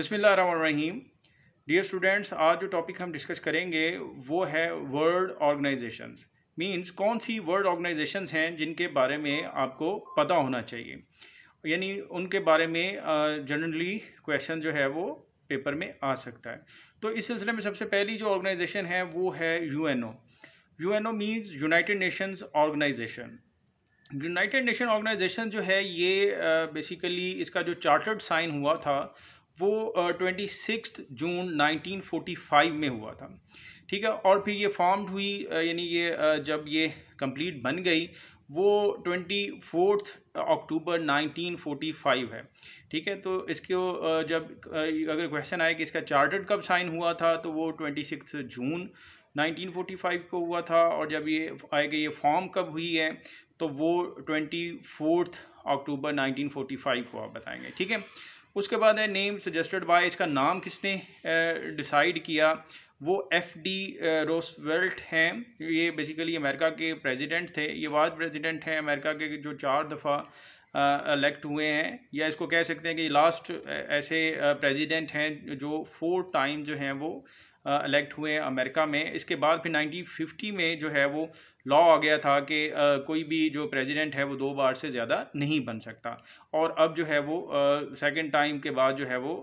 बिसमीम dear students आज जो टॉपिक हम डिस्कस करेंगे वो है वर्ल्ड ऑर्गेनाइजेशंस मींस कौन सी वर्ल्ड ऑर्गेनाइजेशंस हैं जिनके बारे में आपको पता होना चाहिए यानी उनके बारे में जनरली क्वेश्चन जो है वो पेपर में आ सकता है तो इस सिलसिले में सबसे पहली जो ऑर्गेनाइजेशन है वो है U U N O N O means United Nations organisation United nation organisation जो है ये बेसिकली uh, इसका जो चार्टर्ड साइन हुआ था वो twenty six June nineteen five में हुआ था ठीक है और फिर ये फॉर्म्ड हुई यानी ये जब ये कंप्लीट बन गई वो twenty fourth October nineteen five है ठीक है तो इसके जब अगर क्वेश्चन आए कि इसका चार्टर्ड कब साइन हुआ था तो वो ट्वेंटी सिक्स जून 1945 को हुआ था और जब ये आएगा ये फॉर्म कब हुई है तो वो ट्वेंटी फोर्थ अक्टूबर 1945 को आप बताएंगे ठीक है उसके बाद है नेम सजेस्टेड बाय इसका नाम किसने डिसाइड किया वो एफ डी रोसवेल्ट हैं ये बेसिकली अमेरिका के प्रेसिडेंट थे ये वाद प्रेसिडेंट हैं अमेरिका के जो चार दफ़ा इलेक्ट हुए हैं या इसको कह सकते हैं कि लास्ट ऐसे प्रेसिडेंट हैं जो फोर टाइम जो हैं वो इलेक्ट हुए अमेरिका में इसके बाद फिर 1950 में जो है वो लॉ आ गया था कि कोई भी जो प्रेसिडेंट है वो दो बार से ज़्यादा नहीं बन सकता और अब जो है वो सेकंड टाइम के बाद जो है वो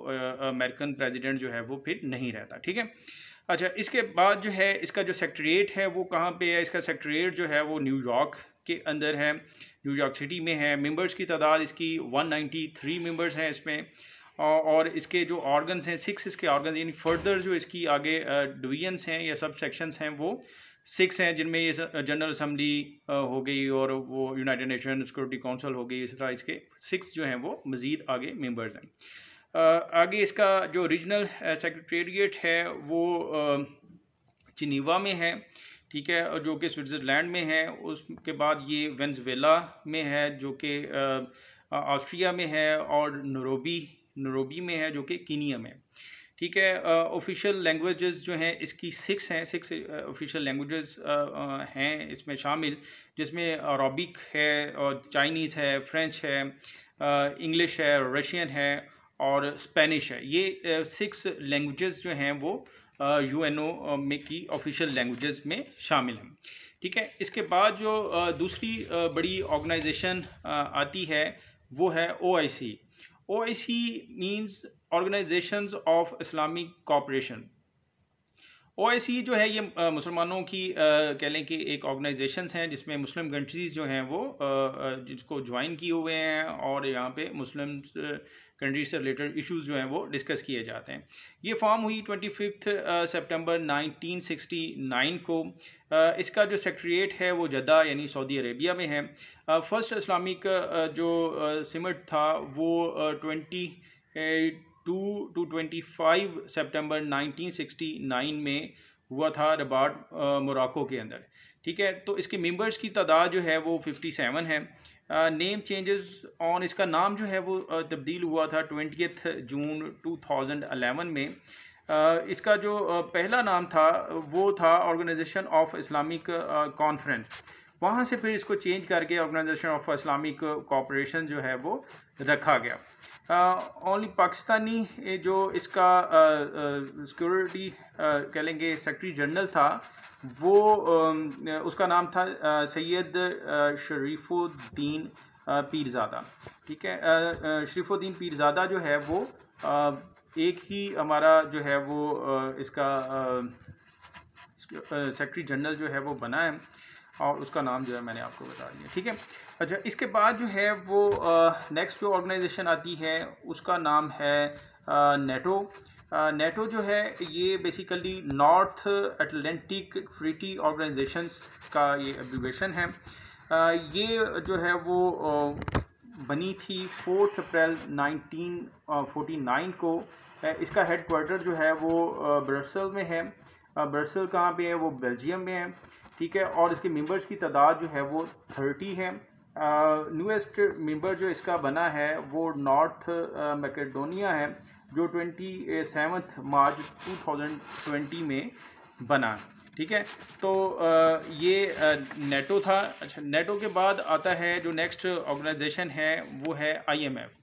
अमेरिकन प्रेसिडेंट जो है वो फिर नहीं रहता ठीक है अच्छा इसके बाद जो है इसका जो सेक्रेटरीट है वो कहाँ पे है इसका सेक्रेटरीट जो है वो न्यूयॉर्क के अंदर है न्यूयॉर्क सिटी में है मेंबर्स की तादाद इसकी 193 मेंबर्स हैं इसमें और इसके जो ऑर्गन्स हैं सिक्स इसके ऑर्गन्स यानी फर्दर जो इसकी आगे डिवीजन्स हैं या सब सेक्शंस हैं वो सिक्स हैं जिनमें ये जनरल असम्बली हो गई और वो यूनाइटेड नेशन सिक्योरिटी काउंसिल हो गई इस तरह इसके सिक्स जो हैं वो मज़ीद आगे मेम्बर्स हैं आगे इसका जो रीजनल सेक्रटेरिएट है वो चिनीवा में है ठीक है जो कि स्विट्ज़रलैंड में है उसके बाद ये वेंजवेला में है जो कि ऑस्ट्रिया में है और नरोबी नरोबी में है जो कि कीनिया में ठीक है ऑफिशियल लैंग्वेजेस जो हैं इसकी सिक्स हैं सिक्स ऑफिशियल लैंग्वेजेस हैं इसमें शामिल जिसमें अरबिक है और चाइनीज़ है फ्रेंच है इंग्लिश है रशियन है और स्पेनिश है ये सिक्स लैंग्वेजेस जो हैं वो यू एन ओ में की ऑफिशियल लैंग्वेजेस में शामिल हैं ठीक है इसके बाद जो दूसरी बड़ी ऑर्गेनाइजेशन आती है वो है ओ आई सी OIC means Organizations of Islamic Cooperation. ओ जो है ये मुसलमानों की कह लें कि एक ऑर्गेनाइजेशंस हैं जिसमें मुस्लिम कंट्रीज़ जो हैं वो जिसको ज्वाइन किए हुए हैं और यहाँ पे मुस्लिम कंट्रीज से रिलेटेड इश्यूज जो हैं वो डिस्कस किए जाते हैं ये फॉर्म हुई twenty fifth September nineteen sixty nine को इसका जो सेक्रट्रिएट है वो जद्दा यानी सऊदी अरेबिया में है फर्स्ट इस्लामिक जो सिमट था वो twenty two to twenty five September nineteen sixty nine में हुआ था रबाट मोराको के अंदर ठीक है तो इसके मेंबर्स की तादाद जो है वो फिफ्टी सेवन है नेम चेंजेस ऑन इसका नाम जो है वो तब्दील हुआ था twenty June two thousand eleven में इसका जो पहला नाम था वो था ऑर्गेनाइजेशन ऑफ इस्लामिक कॉन्फ्रेंस वहाँ से फिर इसको चेंज करके ऑर्गेनाइजेशन ऑफ इस्लामिक कॉपरेशन जो है वो रखा गया ओनली uh, पाकिस्तानी eh, जो इसका सिक्योरिटी कह लेंगे सेक्रेटरी जनरल था वो um, uh, उसका नाम था uh, Syed uh, Sharifuddin uh, Pirzada ठीक है uh, शरीफुद्दीन पीरजादा जो है वो एक ही हमारा जो है वो इसका सेक्रेटरी जनरल जो है वो बना है और उसका नाम जो है मैंने आपको बता दिया ठीक है अच्छा इसके बाद जो है वो नेक्स्ट जो ऑर्गेनाइजेशन आती है उसका नाम है नेटो नेटो जो है ये basically North Atlantic treaty organisation का ये एब्रिवेशन है आ, ये जो है वो आ, बनी थी फोर्थ अप्रैल 1949 को इसका हेड क्वार्टर जो है वो ब्रसल में है ब्रसल कहाँ पे है वो बेल्जियम में है ठीक है और इसके मेंबर्स की तादाद जो है वो थर्टी है न्यूएस्ट मेंबर जो इसका बना है वो नॉर्थ मैकेडोनिया है जो twenty seventh March two thousand twenty में बना ठीक है तो ये नेटो था अच्छा नेटो के बाद आता है जो नेक्स्ट ऑर्गेनाइजेशन है वो है आईएमएफ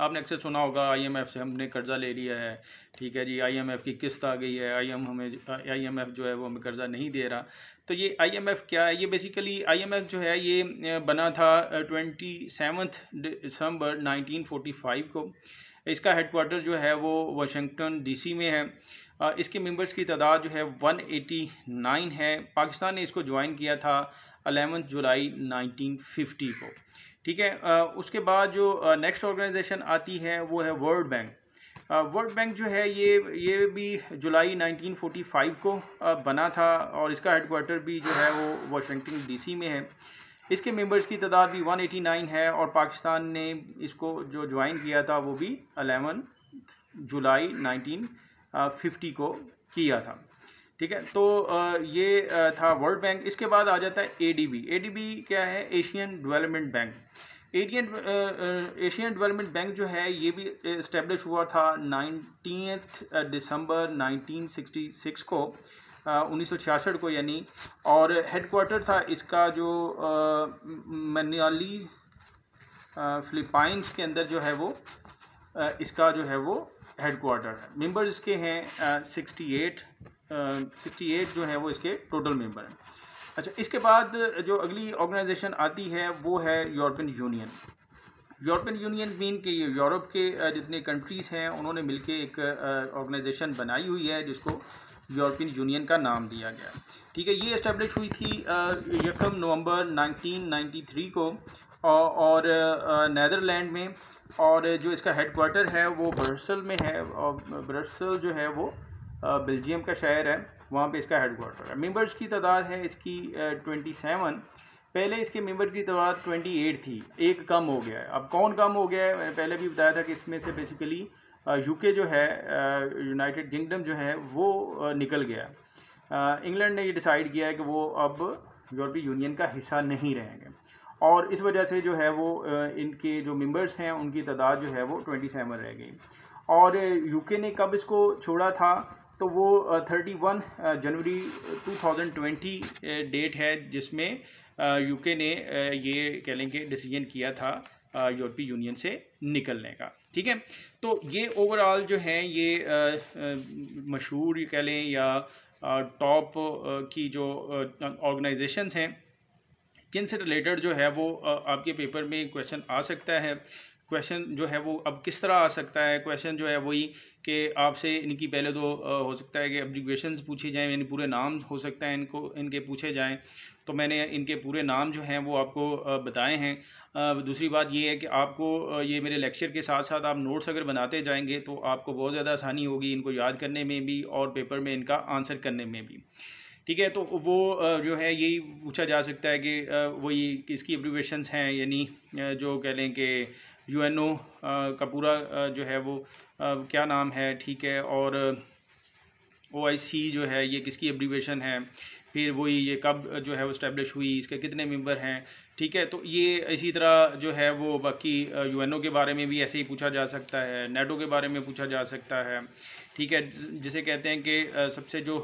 आपने अक्सर सुना होगा आईएमएफ से हमने कर्ज़ा ले लिया है ठीक है जी आईएमएफ की किस्त आ गई है आई एम हमें आईएमएफ जो है वो हमें कर्ज़ा नहीं दे रहा तो ये आईएमएफ क्या है ये बेसिकली आईएमएफ जो है ये बना था twenty seventh December nineteen five को इसका हेडकोार्टर जो है वो वाशिंगटन डीसी में है इसके मेंबर्स की तादाद जो है 189 है पाकिस्तान ने इसको ज्वाइन किया था अलेवन जुलाई 1950 को ठीक है उसके बाद जो नेक्स्ट ऑर्गेनाइजेशन आती है वो है वर्ल्ड बैंक वर्ल्ड बैंक जो है ये ये भी जुलाई 1945 को बना था और इसका हेडकोार्टर भी जो है वो वाशिंगटन डीसी में है इसके मेंबर्स की तादाद भी 189 है और पाकिस्तान ने इसको जो ज्वाइन किया था वो भी अलेवन जुलाई 1950 को किया था ठीक है तो ये था वर्ल्ड बैंक इसके बाद आ जाता है एडीबी एडीबी क्या है एशियन डेवलपमेंट बैंक एडियन एशियन डेवलपमेंट बैंक जो है ये भी इस्टेब्लिश हुआ था नाइनटीन दिसंबर 1966 को उन्नीस को यानी और हेडकोर्टर था इसका जो मनियाली फिलिपाइंस के अंदर जो है वो इसका जो है वो हेडकोर्टर है मेंबर्स इसके हैं सिक्सटी एट सिक्सटी एट जो है वो इसके टोटल मेंबर हैं अच्छा इसके बाद जो अगली ऑर्गेनाइजेशन आती है वो है European Union European Union mean के यूरोप के जितने कंट्रीज़ हैं उन्होंने मिलके एक ऑर्गेनाइजेशन बनाई हुई है जिसको यूरोपियन यूनियन का नाम दिया गया ठीक है ये इस्टेब्लिश हुई थी यकम नवंबर 1993 को और नदरलैंड में और जो इसका हेड क्वार्टर है वो ब्रसल में है और ब्रसल जो है वो बेल्जियम का शहर है वहाँ पे इसका हेड क्वार्टर है मेंबर्स की तादाद है इसकी ट्वेंटी सेवन पहले इसके मेंबर की तादाद ट्वेंटी एट थी एक कम हो गया है अब कौन कम हो गया है मैंने पहले भी बताया था कि इसमें से बेसिकली यूके जो है यूनाइटेड किंगडम जो है वो निकल गया इंग्लैंड ने ये डिसाइड किया है कि वो अब यूरोपीय यूनियन का हिस्सा नहीं रहेंगे और इस वजह से जो है वो इनके जो मेंबर्स हैं उनकी तादाद जो है वो ट्वेंटी सेवन रह गई और यूके ने कब इसको छोड़ा था तो वो thirty one January two thousand twenty date है जिसमें यूके ने ये कह लेंगे डिसीजन किया था यूरोपीय यूनियन से निकलने का ठीक है तो ये ओवरऑल जो है ये मशहूर कह लें या टॉप की जो ऑर्गेनाइजेशंस हैं जिनसे रिलेटेड जो है वो आपके पेपर में क्वेश्चन आ सकता है क्वेश्चन जो है वो अब किस तरह आ सकता है क्वेश्चन जो है वही कि आपसे इनकी पहले तो हो सकता है कि एब्रीवेशंस पूछे जाएँ यानी पूरे नाम हो सकता है इनको इनके पूछे जाएँ तो मैंने इनके पूरे नाम जो हैं वो आपको बताए हैं दूसरी बात ये है कि आपको ये मेरे लेक्चर के साथ साथ आप नोट्स अगर बनाते जाएंगे तो आपको बहुत ज़्यादा आसानी होगी इनको याद करने में भी और पेपर में इनका आंसर करने में भी ठीक है तो वो जो है यही पूछा जा सकता है कि वही किसकी अप्रीवेशन हैं यानी जो कह लें कि यूएनओ का पूरा जो है वो क्या नाम है ठीक है और ओ जो है ये किसकी एब्रीवेशन है फिर वही ये कब जो है वो इस्टेब्लिश हुई इसके कितने मेंबर हैं ठीक है तो ये इसी तरह जो है वो बाकी यूएनओ के बारे में भी ऐसे ही पूछा जा सकता है नेटो e के बारे में पूछा जा सकता है ठीक है जिसे कहते हैं कि सबसे जो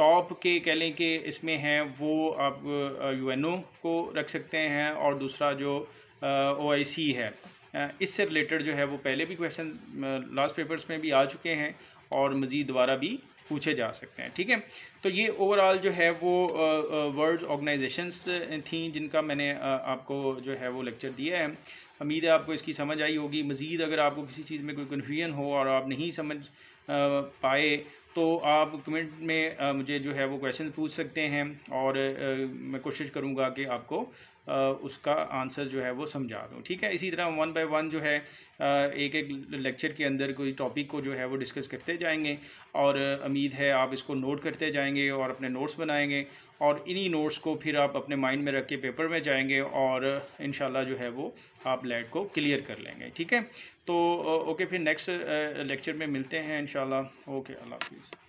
टॉप के कह लें कि इसमें हैं वो आप यूएनओ को रख सकते हैं और दूसरा जो ओ आई सी है इससे रिलेटेड जो है वो पहले भी क्वेश्चन लास्ट पेपर्स में भी आ चुके हैं और मज़ीद दोबारा भी पूछे जा सकते हैं ठीक है तो ये ओवरऑल जो है वो वर्ल्ड ऑर्गेनाइजेशंस थी जिनका मैंने आपको जो है वो लेक्चर दिया है उम्मीद है आपको इसकी समझ आई होगी मज़ीद अगर आपको किसी चीज़ में कोई कन्फ्यूजन हो और आप नहीं समझ पाए तो आप कमेंट में मुझे जो है वो क्वेश्चन पूछ सकते हैं और मैं कोशिश करूँगा कि आपको उसका आंसर जो है वो समझा दूँ ठीक है इसी तरह वन बाय वन जो है एक एक लेक्चर के अंदर कोई टॉपिक को जो है वो डिस्कस करते जाएंगे और उम्मीद है आप इसको नोट करते जाएंगे और अपने नोट्स बनाएंगे और इन्हीं नोट्स को फिर आप अपने माइंड में रख के पेपर में जाएंगे और इन जो है वो आप लेट को क्लियर कर लेंगे ठीक है तो ओके फिर नेक्स्ट लेक्चर में मिलते हैं इन ओके अल्लाह हाफिज़